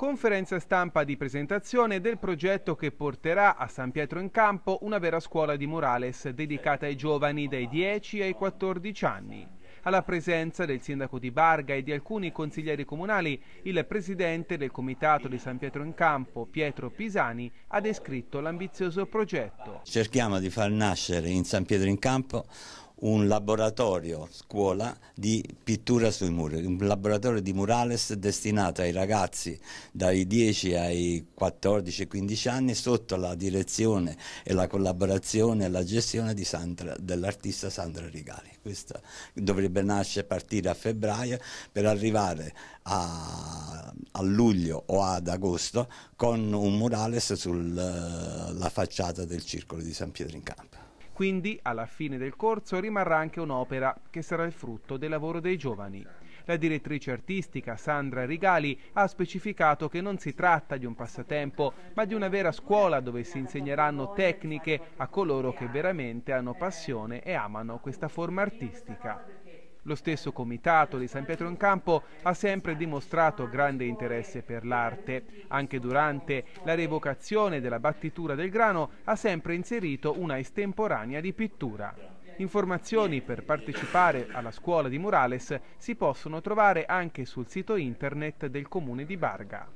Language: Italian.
conferenza stampa di presentazione del progetto che porterà a San Pietro in Campo una vera scuola di Morales dedicata ai giovani dai 10 ai 14 anni. Alla presenza del sindaco di Barga e di alcuni consiglieri comunali, il presidente del comitato di San Pietro in Campo, Pietro Pisani, ha descritto l'ambizioso progetto. Cerchiamo di far nascere in San Pietro in Campo un laboratorio scuola di pittura sui muri, un laboratorio di murales destinato ai ragazzi dai 10 ai 14-15 anni sotto la direzione e la collaborazione e la gestione dell'artista Sandra Rigali. Questa dovrebbe nascere partire a febbraio per arrivare a, a luglio o ad agosto con un murales sulla facciata del circolo di San Pietro in Campo. Quindi, alla fine del corso, rimarrà anche un'opera che sarà il frutto del lavoro dei giovani. La direttrice artistica Sandra Rigali ha specificato che non si tratta di un passatempo, ma di una vera scuola dove si insegneranno tecniche a coloro che veramente hanno passione e amano questa forma artistica. Lo stesso Comitato di San Pietro in Campo ha sempre dimostrato grande interesse per l'arte. Anche durante la revocazione della battitura del grano ha sempre inserito una estemporanea di pittura. Informazioni per partecipare alla scuola di Murales si possono trovare anche sul sito internet del comune di Barga.